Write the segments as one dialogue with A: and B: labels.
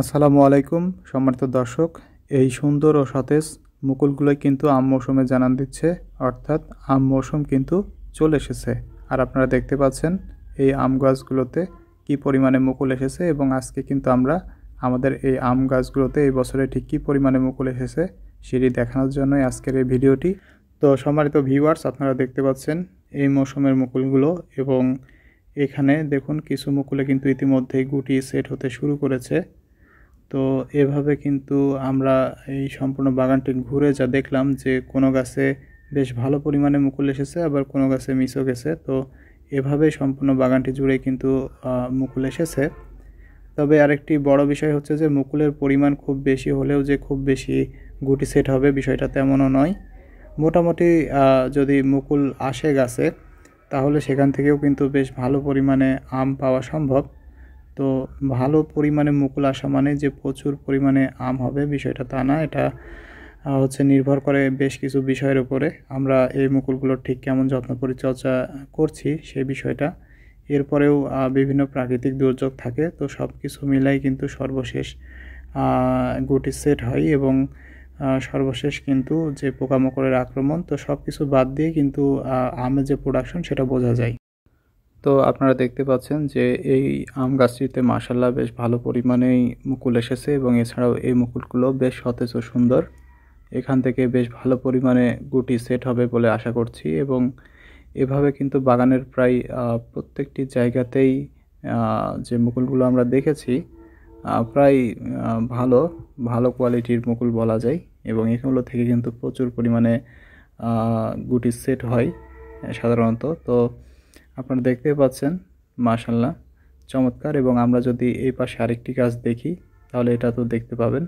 A: আসসালামু আলাইকুম সম্মানিত দর্শক এই সুন্দর ও সতেজ মুকুলগুলোই কিন্তু আম মৌসুমে জানান দিচ্ছে অর্থাৎ আম মৌসুম কিন্তু চলে এসেছে আর আপনারা দেখতে পাচ্ছেন এই আম গাছগুলোতে কি পরিমাণে মুকুল এসেছে এবং আজকে কিন্তু আমরা আমাদের এই আম গাছগুলোতে এই বছরে ঠিক কী পরিমাণে মুকুল এসেছে সেটি দেখানোর জন্যই আজকের এই ভিডিওটি তো সম্মানিত ভিউয়ার্স আপনারা দেখতে পাচ্ছেন এই মৌসুমের মুকুলগুলো এবং এখানে দেখুন কিছু মুকুলে কিন্তু ইতিমধ্যেই গুটি সেট হতে শুরু করেছে তো এভাবে কিন্তু আমরা এই সম্পূর্ণ বাগানটি ঘুরে যা দেখলাম যে কোনো গাছে বেশ ভালো পরিমাণে মুকুল এসেছে আবার কোনো গাছে মিশো গেছে তো এভাবেই সম্পূর্ণ বাগানটি জুড়ে কিন্তু মুকুল এসেছে তবে আরেকটি বড় বিষয় হচ্ছে যে মুকুলের পরিমাণ খুব বেশি হলেও যে খুব বেশি গুটি সেট হবে বিষয়টা তেমনও নয় মোটামুটি যদি মুকুল আসে গাছে তাহলে সেখান থেকেও কিন্তু বেশ ভালো পরিমাণে আম পাওয়া সম্ভব তো ভালো পরিমাণে মুকুল আসা মানে যে প্রচুর পরিমাণে আম হবে বিষয়টা তা না এটা হচ্ছে নির্ভর করে বেশ কিছু বিষয়ের উপরে আমরা এই মুকুলগুলোর ঠিক কেমন যত্ন পরিচর্যা করছি সেই বিষয়টা এরপরেও বিভিন্ন প্রাকৃতিক দুর্যোগ থাকে তো সব কিছু মিলাই কিন্তু সর্বশেষ গুটি সেট হয় এবং সর্বশেষ কিন্তু যে পোকামাকড়ের আক্রমণ তো সব কিছু বাদ দিয়ে কিন্তু আমের যে প্রোডাকশন সেটা বোঝা যায় তো আপনারা দেখতে পাচ্ছেন যে এই আম গাছটিতে মাসাল্লাহ বেশ ভালো পরিমাণেই মুকুল এসেছে এবং এছাড়াও এই মুকুলগুলো বেশ সতেজ ও সুন্দর এখান থেকে বেশ ভালো পরিমাণে গুটি সেট হবে বলে আশা করছি এবং এভাবে কিন্তু বাগানের প্রায় প্রত্যেকটি জায়গাতেই যে মুকুলগুলো আমরা দেখেছি প্রায় ভালো ভালো কোয়ালিটির মুকুল বলা যায় এবং এগুলো থেকে কিন্তু প্রচুর পরিমাণে গুটি সেট হয় সাধারণত তো আপনারা দেখতে পাচ্ছেন মাশাল্লাহ চমৎকার এবং আমরা যদি এই পাশে আরেকটি গাছ দেখি তাহলে এটা তো দেখতে পাবেন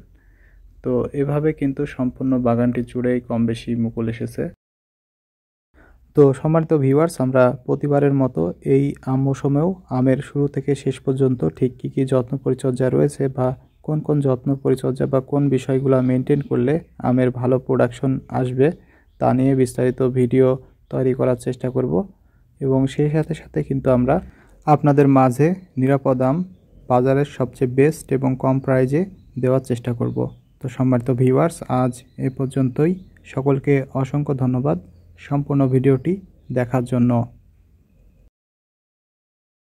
A: তো এভাবে কিন্তু সম্পূর্ণ বাগানটি জুড়েই কম বেশি মুকুল এসেছে তো সম্মানিত ভিউয়ার্স আমরা প্রতিবারের মতো এই আম মৌসুমেও আমের শুরু থেকে শেষ পর্যন্ত ঠিক কী কী যত্ন পরিচর্যা রয়েছে বা কোন কোন যত্ন পরিচর্যা বা কোন বিষয়গুলো মেনটেন করলে আমের ভালো প্রোডাকশন আসবে তা নিয়ে বিস্তারিত ভিডিও তৈরি করার চেষ্টা করব এবং সেই সাথে সাথে কিন্তু আমরা আপনাদের মাঝে নিরাপদ বাজারের সবচেয়ে বেস্ট এবং কম প্রাইজে দেওয়ার চেষ্টা করব তো সম্মানিত ভিউয়ার্স আজ এ পর্যন্তই সকলকে অসংখ্য ধন্যবাদ সম্পূর্ণ ভিডিওটি দেখার জন্য